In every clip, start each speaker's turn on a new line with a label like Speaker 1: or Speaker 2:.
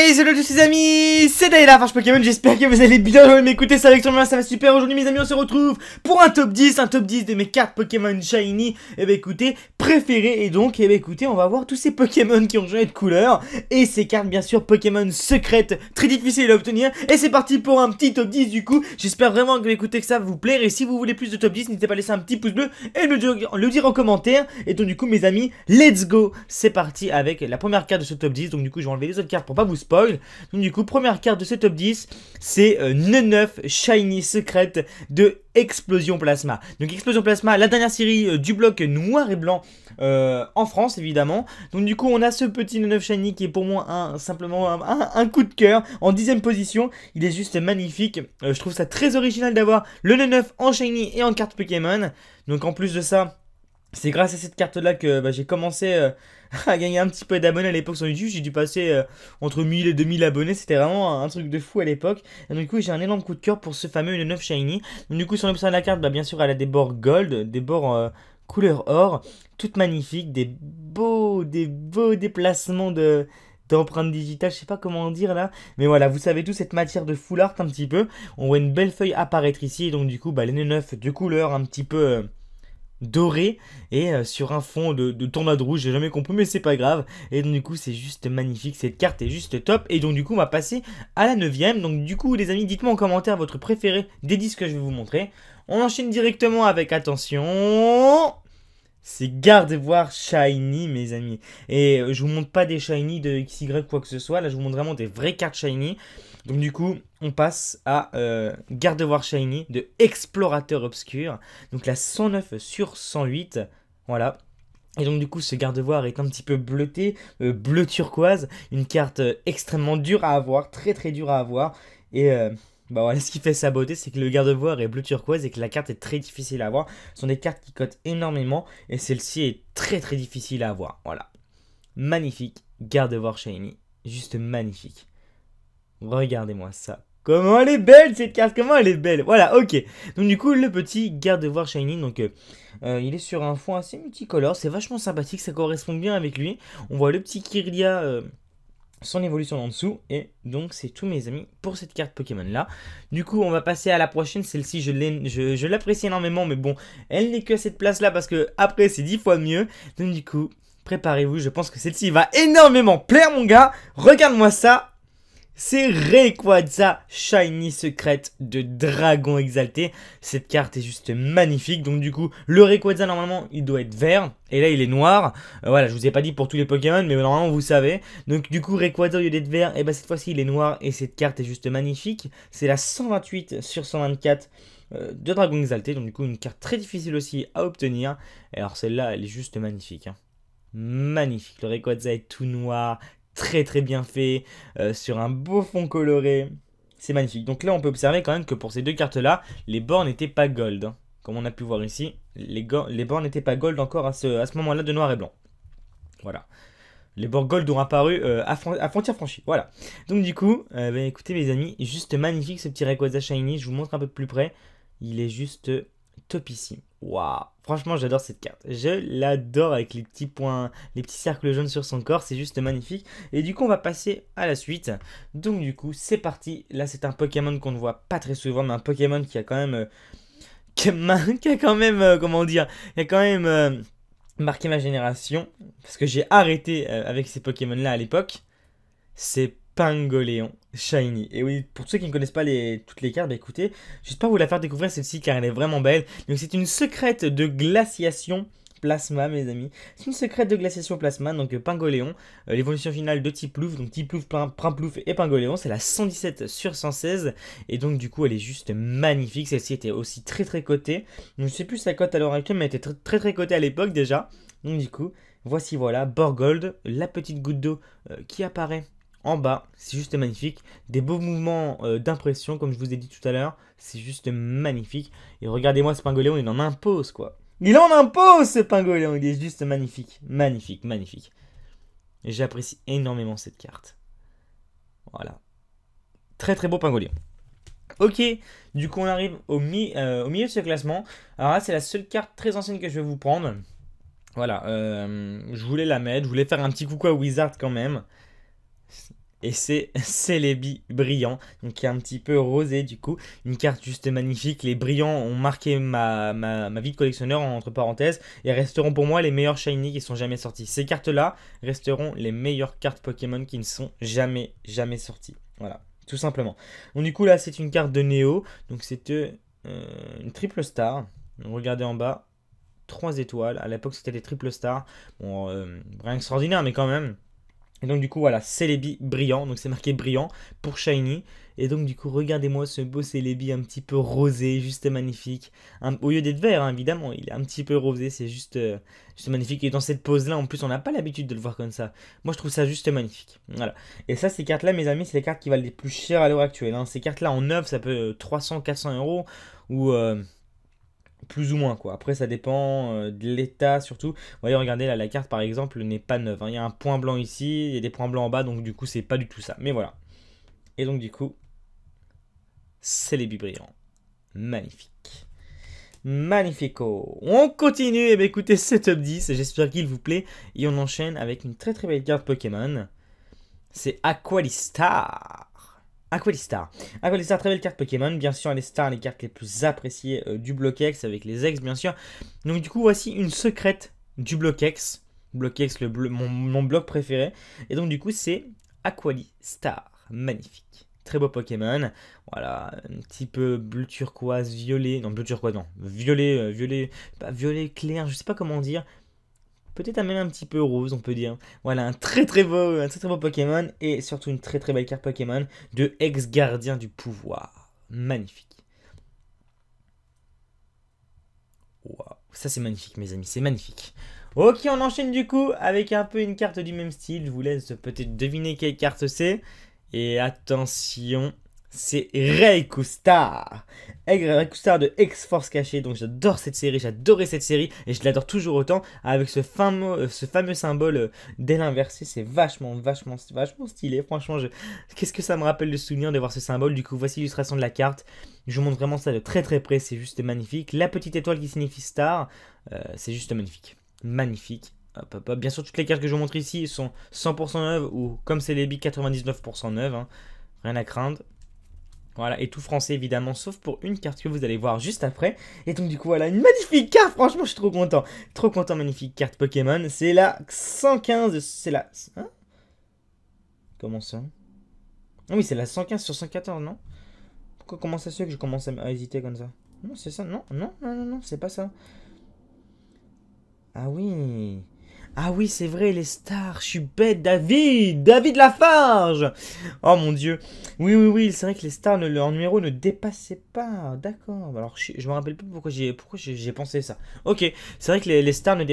Speaker 1: Hey, salut à tous les amis, c'est Dayla Farge Pokémon, j'espère que vous allez bien m'écouter, ça avec être ça va super, aujourd'hui mes amis on se retrouve pour un top 10, un top 10 de mes cartes Pokémon Shiny, et eh bah ben, écoutez, préférées, et donc, et eh bah ben, écoutez, on va voir tous ces Pokémon qui ont changé de couleur, et ces cartes bien sûr Pokémon secrètes, très difficiles à obtenir, et c'est parti pour un petit top 10 du coup, j'espère vraiment que écoutez, que ça vous plaire, et si vous voulez plus de top 10, n'hésitez pas à laisser un petit pouce bleu, et le, le dire en commentaire, et donc du coup mes amis, let's go, c'est parti avec la première carte de ce top 10, donc du coup je vais enlever les autres cartes pour pas vous donc du coup, première carte de ce top 10, c'est le euh, 9 Shiny Secret de Explosion Plasma. Donc Explosion Plasma, la dernière série euh, du bloc noir et blanc euh, en France évidemment. Donc du coup on a ce petit 9 shiny qui est pour moi un, simplement un, coup de cœur en dixième position. Il est juste magnifique. je trouve ça très original d'avoir le 9 en shiny et en carte Pokémon. Donc en plus de ça... C'est grâce à cette carte là que bah, j'ai commencé euh, à gagner un petit peu d'abonnés à l'époque sur YouTube. J'ai dû passer euh, entre 1000 et 2000 abonnés. C'était vraiment un truc de fou à l'époque. Et donc, du coup, j'ai un énorme coup de cœur pour ce fameux 9 Shiny. Donc, du coup, sur le de la carte, bah, bien sûr, elle a des bords gold, des bords euh, couleur or, toutes magnifiques, des beaux, des beaux déplacements de d'empreintes digitales, je sais pas comment dire là, mais voilà, vous savez tout cette matière de full art un petit peu, on voit une belle feuille apparaître ici, donc du coup, bah, les 9 de couleur un petit peu euh, doré et euh, sur un fond de, tournade rouge, j'ai jamais compris mais c'est pas grave et donc du coup c'est juste magnifique, cette carte est juste top et donc du coup on va passer à la neuvième donc du coup les amis dites-moi en commentaire votre préféré des disques que je vais vous montrer on enchaîne directement avec attention c'est garde voir shiny, mes amis. Et euh, je vous montre pas des shiny de XY quoi que ce soit. Là, je vous montre vraiment des vraies cartes shiny. Donc du coup, on passe à euh, Gardevoir shiny de Explorateur Obscur. Donc la 109 sur 108. Voilà. Et donc du coup ce Gardevoir est un petit peu bleuté, euh, bleu turquoise, une carte extrêmement dure à avoir, très très dure à avoir. Et bah voilà, ce qui fait sa beauté, c'est que le garde voir est bleu turquoise et que la carte est très difficile à avoir. Ce sont des cartes qui cotent énormément et celle-ci est très très difficile à avoir. Voilà. Magnifique, garde voir shiny. Juste magnifique. Regardez-moi ça. Comment elle est belle cette carte, comment elle est belle. Voilà, ok. Donc du coup, le petit garde-voir shiny, donc euh, euh, il est sur un fond assez multicolore. C'est vachement sympathique, ça correspond bien avec lui. On voit le petit Kirlia... Euh, son évolution en dessous. Et donc, c'est tout, mes amis, pour cette carte Pokémon-là. Du coup, on va passer à la prochaine. Celle-ci, je, je l'apprécie énormément, mais bon, elle n'est que à cette place-là parce que après, c'est 10 fois mieux. Donc, du coup, préparez-vous. Je pense que celle-ci va énormément plaire, mon gars. Regarde-moi ça c'est Rayquaza Shiny Secret de Dragon Exalté. Cette carte est juste magnifique. Donc du coup, le Rayquaza normalement, il doit être vert. Et là, il est noir. Euh, voilà, je vous ai pas dit pour tous les Pokémon, mais normalement, vous savez. Donc du coup, Rayquaza, au lieu d'être vert, et eh bah ben, cette fois-ci, il est noir. Et cette carte est juste magnifique. C'est la 128 sur 124 euh, de Dragon Exalté. Donc du coup, une carte très difficile aussi à obtenir. Et alors celle-là, elle est juste magnifique. Hein. magnifique. Le Rayquaza est tout noir, très très bien fait, euh, sur un beau fond coloré. C'est magnifique. Donc là, on peut observer quand même que pour ces deux cartes-là, les bords n'étaient pas gold. Hein. Comme on a pu voir ici, les, les bords n'étaient pas gold encore à ce, à ce moment-là de noir et blanc. Voilà. Les bords gold ont apparu euh, à, frontière franchie. Voilà. Donc du coup, euh, bah, écoutez mes amis, juste magnifique ce petit Rayquaza Shiny. Je vous montre un peu de plus près. Il est juste topissime. Waouh Franchement, j'adore cette carte. Je l'adore avec les petits points, les petits cercles jaunes sur son corps, c'est juste magnifique. Et du coup, on va passer à la suite. Donc du coup, c'est parti. Là, c'est un Pokémon qu'on ne voit pas très souvent, mais un Pokémon qui a quand même... Euh, qui, a, quand même... Euh, comment dire Qui a quand même... Euh, marqué ma génération, parce que j'ai arrêté avec ces Pokémon-là à l'époque, c'est Pingoléon. Shiny. Et oui, pour ceux qui ne connaissent pas les, toutes les cartes, bah écoutez, j'espère vous la faire découvrir celle-ci car elle est vraiment belle. Donc c'est une secrète de glaciation plasma, mes amis. C'est une secrète de glaciation plasma, donc euh, Pingoléon. Euh, l'évolution finale de Louf, donc Tiplouf, Primplouf et Pingoléon, c'est la 117 sur 116. Et donc, du coup, elle est juste magnifique. Celle-ci était aussi très très cotée. je ne sais plus sa cote à l'heure actuelle, mais elle était très très, très cotée à l'époque déjà. Donc, du coup, voici voilà Borgold, la petite goutte d'eau euh, qui apparaît en bas. C'est juste magnifique. Des beaux mouvements euh, d'impression, comme je vous ai dit tout à l'heure. C'est juste magnifique. Et regardez-moi ce pingoléon il en impose, quoi. Il en impose, ce pingoléon Il est juste magnifique. Magnifique, magnifique. J'apprécie énormément cette carte. Voilà. Très, très beau pingoléon Ok, du coup on arrive au, euh, au milieu de ce classement. Alors là c'est la seule carte très ancienne que je vais vous prendre. Voilà, euh, je voulais la mettre, je voulais faire un petit coucou à Wizard quand même et c'est Celebi brillant, donc qui est un petit peu rosé du coup. Une carte juste magnifique. Les brillants ont marqué ma, vie de collectionneur entre parenthèses et resteront pour moi les meilleurs shiny qui sont jamais sortis. Ces cartes-là resteront les meilleures cartes Pokémon qui ne sont jamais, jamais sorties. Voilà, tout simplement. Bon du coup là c'est une carte de Neo, donc c'était euh, une triple star. regardez en bas, Trois étoiles. À l'époque c'était des triple stars. Bon, euh, rien extraordinaire mais quand même. Et donc du coup voilà, Celebi brillant, donc c'est marqué brillant pour Shiny. Et donc du coup regardez-moi ce beau Celebi un petit peu rosé, juste magnifique. au lieu d'être vert hein, évidemment, il est un petit peu rosé, c'est juste, euh, juste magnifique. Et dans cette pose là en plus on n'a pas l'habitude de le voir comme ça. Moi je trouve ça juste magnifique. Voilà. Et ça ces cartes là mes amis c'est les cartes qui valent les plus chères à l'heure actuelle. Hein. Ces cartes là en neuf ça peut 300-400 euh, euros ou... Euh, plus ou moins quoi. Après ça dépend euh, de l'état surtout. Vous voyez regardez là la carte par exemple n'est pas neuve. Hein. Il y a un point blanc ici, il y a des points blancs en bas donc du coup c'est pas du tout ça. Mais voilà. Et donc du coup c'est les bibriants. Magnifique. Magnifico. On continue et eh bien écoutez ce top 10. J'espère qu'il vous plaît. Et on enchaîne avec une très très belle carte Pokémon. C'est Aqualista. Aqualistar. Aqualistar, très belle carte Pokémon. Bien sûr, elle est star, les cartes les plus appréciées euh, du Bloquex, avec les ex, bien sûr. Donc, du coup, voici une secrète du Bloquex. Bloquex, le mon, bloc préféré. Et donc, du coup, c'est Aqualistar. Magnifique. Très beau Pokémon. Voilà, un petit peu bleu turquoise, violet. Non, bleu turquoise, non. Violet, euh, violet, pas violet clair, je sais pas comment dire peut-être même un petit peu rose, on peut dire. Voilà, un très très beau, un très très beau Pokémon et surtout une très très belle carte Pokémon de ex-gardien du pouvoir. Magnifique. Waouh, ça c'est magnifique mes amis, c'est magnifique. Ok, on enchaîne du coup avec un peu une carte du même style. Je vous laisse peut-être deviner quelle carte c'est. Et attention, c'est Ray Kustar. Ray de X-Force Caché, donc j'adore cette série, j'adorais cette série et je l'adore toujours autant avec ce fameux, euh, ce fameux symbole euh, d'aile inversé, c'est vachement, vachement, vachement stylé, franchement, qu'est-ce que ça me rappelle le souvenir de voir ce symbole, du coup voici l'illustration de la carte, je vous montre vraiment ça de très très près, c'est juste magnifique, la petite étoile qui signifie star, euh, c'est juste magnifique, magnifique, Bien sûr, toutes les cartes que je vous montre ici sont 100% neuves ou comme c'est les bics, 99% neuves. Hein. Rien à craindre. Voilà, et tout français évidemment, sauf pour une carte que vous allez voir juste après. Et donc du coup voilà, une magnifique carte, franchement je suis trop content. Trop content, magnifique carte Pokémon. C'est la 115, c'est la... Hein? Comment ça ah oui, c'est la 115 sur 114, non Pourquoi comment ça se fait que je commence à, à hésiter comme ça Non, c'est ça, non, non, non, non, non c'est pas ça. Ah oui ah oui, c'est vrai, les stars, je suis bête, David David Lafarge Oh mon dieu Oui, oui, oui, c'est vrai que les stars, leur numéro ne dépassait pas, d'accord. Alors, je, me rappelle plus pourquoi j'ai j'ai pensé ça. Ok, c'est vrai que les, stars, ne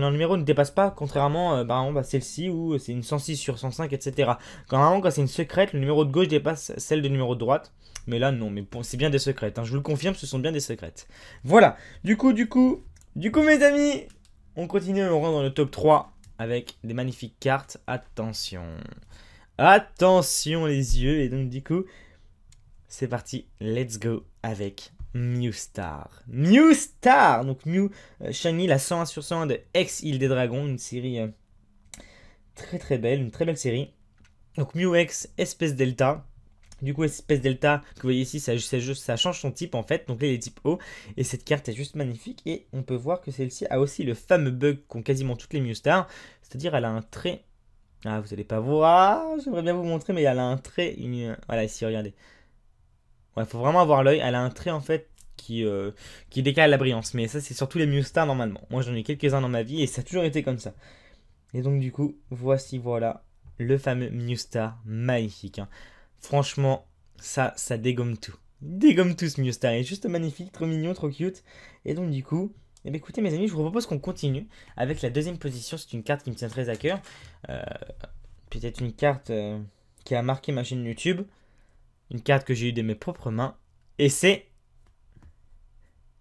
Speaker 1: leur numéro ne dépasse pas, contrairement à euh, bah, celle-ci où c'est une 106 sur 105, etc. Quand, normalement, quand c'est une secrète, le numéro de gauche dépasse celle de numéro de droite. Mais là, non, mais c'est bien des secrètes, hein. je vous le confirme, ce sont bien des secrètes. Voilà, du coup, du coup, du coup, mes amis on continue on rentre dans le top 3 avec des magnifiques cartes. Attention. Attention les yeux. Et donc du coup, c'est parti. Let's go avec Mew Star. Mew Star Donc Mew euh, Shiny, la 101 sur 101 de X-Île des Dragons. Une série euh, très très belle. Une très belle série. Donc Mew X, espèce Delta. Du coup, espèce delta, que vous voyez ici, ça, ça change son type en fait. Donc là, il est type O. Et cette carte est juste magnifique. Et on peut voir que celle-ci a aussi le fameux bug qu'ont quasiment toutes les Mewstars. C'est-à-dire, elle a un trait. Ah, vous allez pas voir. J'aimerais bien vous montrer, mais elle a un trait. Voilà, ici, regardez. Ouais, faut vraiment avoir l'œil. Elle a un trait en fait qui, euh, qui décale la brillance. Mais ça, c'est surtout les Mewstars normalement. Moi, j'en ai quelques-uns dans ma vie et ça a toujours été comme ça. Et donc, du coup, voici, voilà le fameux star magnifique. Hein. Franchement, ça, ça dégomme tout. Dégomme tout ce Mewstar. Il est juste magnifique, trop mignon, trop cute. Et donc, du coup, eh ben, écoutez, mes amis, je vous propose qu'on continue avec la deuxième position. C'est une carte qui me tient très à cœur. Euh, peut-être une carte euh, qui a marqué ma chaîne YouTube. Une carte que j'ai eue de mes propres mains. Et c'est.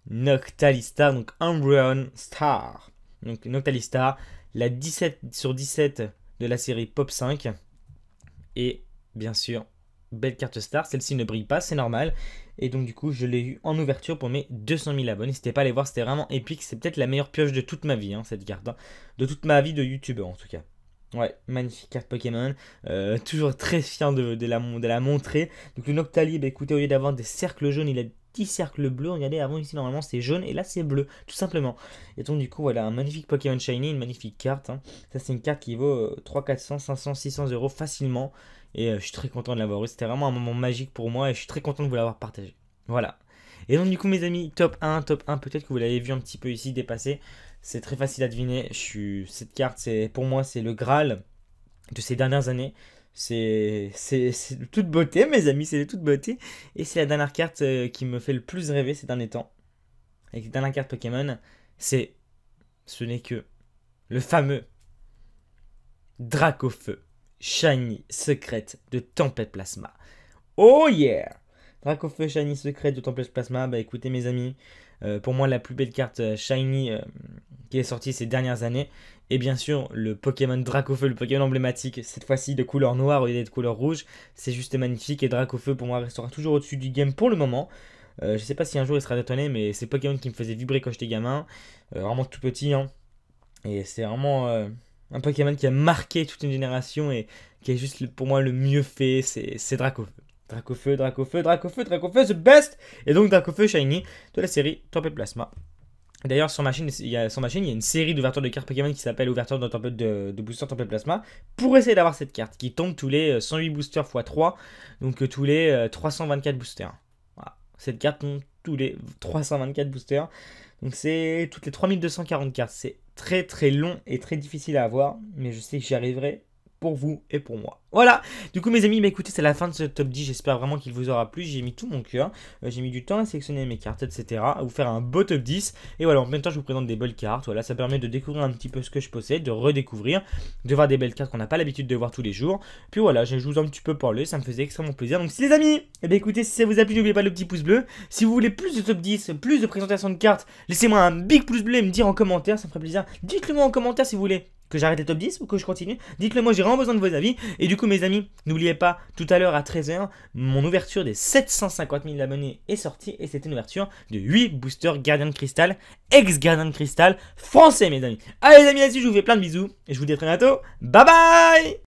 Speaker 1: Noctalista, donc Umbreon Star. Donc Noctalista, la 17 sur 17 de la série Pop 5. Et bien sûr, belle carte star. Celle-ci ne brille pas, c'est normal. Et donc du coup, je l'ai eu en ouverture pour mes 200 000 abonnés. N'hésitez pas à aller voir, c'était vraiment épique. C'est peut-être la meilleure pioche de toute ma vie, hein, cette carte. Hein. De toute ma vie de youtubeur en tout cas. Ouais, magnifique carte Pokémon. Euh, toujours très fier de, la, montrer. Donc le Noctalib, écoutez, au lieu d'avoir des cercles jaunes, il a petit cercle bleu. Regardez, avant ici, normalement, c'est jaune et là, c'est bleu, tout simplement. Et donc, du coup, voilà, un magnifique Pokémon Shiny, une magnifique carte. Hein. Ça, c'est une carte qui vaut 3, 400, 500, 600 euros facilement. Et euh, je suis très content de l'avoir eu. C'était vraiment un moment magique pour moi et je suis très content de vous l'avoir partagé. Voilà. Et donc du coup mes amis, top 1, top 1, peut-être que vous l'avez vu un petit peu ici dépassé C'est très facile à deviner. Je suis... Cette carte, c'est pour moi, c'est le Graal de ces dernières années. C'est de toute beauté, mes amis, c'est de toute beauté. Et c'est la dernière carte euh, qui me fait le plus rêver ces derniers temps. Avec la dernière carte Pokémon, c'est. Ce n'est que. Le fameux. Dracofeu. Shiny secrète de Tempête Plasma. Oh yeah Dracofeu Shiny secrète de Tempête Plasma. Bah écoutez, mes amis, euh, pour moi la plus belle carte euh, shiny euh, qui est sortie ces dernières années. Et bien sûr le Pokémon Dracofeu, le Pokémon emblématique, cette fois-ci de couleur noire au lieu de couleur rouge, c'est juste magnifique et Dracofeu pour moi restera toujours au-dessus du game pour le moment. je sais pas si un jour il sera détonné, mais c'est Pokémon qui me faisait vibrer quand j'étais gamin, vraiment tout petit. Hein. Et c'est vraiment un Pokémon qui a marqué toute une génération et qui est juste pour moi le mieux fait, c'est Dracofeu. Dracofeu, Dracofeu, Dracofeu, Dracofeu, the best Et donc Dracofeu Shiny de la série Tempête Plasma. D'ailleurs, sur machine, il y a, il y a une série d'ouvertures de cartes Pokémon qui s'appelle Ouverture de, de, Booster Temple Plasma pour essayer d'avoir cette carte qui tombe tous les 108 euh, boosters x 3, donc euh, tous les 324 euh, boosters. Voilà. Cette carte tombe tous les 324 boosters, donc c'est toutes les 3240 cartes. C'est très très long et très difficile à avoir, mais je sais que j'y arriverai pour vous et pour moi. Voilà, du coup mes amis, bah écoutez, c'est la fin de ce top 10, j'espère vraiment qu'il vous aura plu, j'ai mis tout mon cœur, euh, j'ai mis du temps à sélectionner mes cartes, etc., à vous faire un beau top 10, et voilà, en même temps je vous présente des belles cartes, voilà, ça permet de découvrir un petit peu ce que je possède, de redécouvrir, de voir des belles cartes qu'on n'a pas l'habitude de voir tous les jours, puis voilà, je vous un petit peu parler, ça me faisait extrêmement plaisir, donc si les amis, et eh bah ben, écoutez, si ça vous a plu, n'oubliez pas le petit pouce bleu, si vous voulez plus de top 10, plus de présentation de cartes, laissez-moi un big pouce bleu et me dire en commentaire, ça me ferait plaisir, dites-le moi en commentaire si vous voulez que j'arrête les top 10 ou que je continue Dites-le moi, j'ai vraiment besoin de vos avis. Et du coup, mes amis, n'oubliez pas, tout à l'heure à 13h, mon ouverture des 750 000 abonnés est sortie et c'était une ouverture de 8 boosters gardiens de cristal, ex-gardiens de cristal français, mes amis. Allez, les amis, là-dessus, je vous fais plein de bisous et je vous dis à très bientôt. Bye bye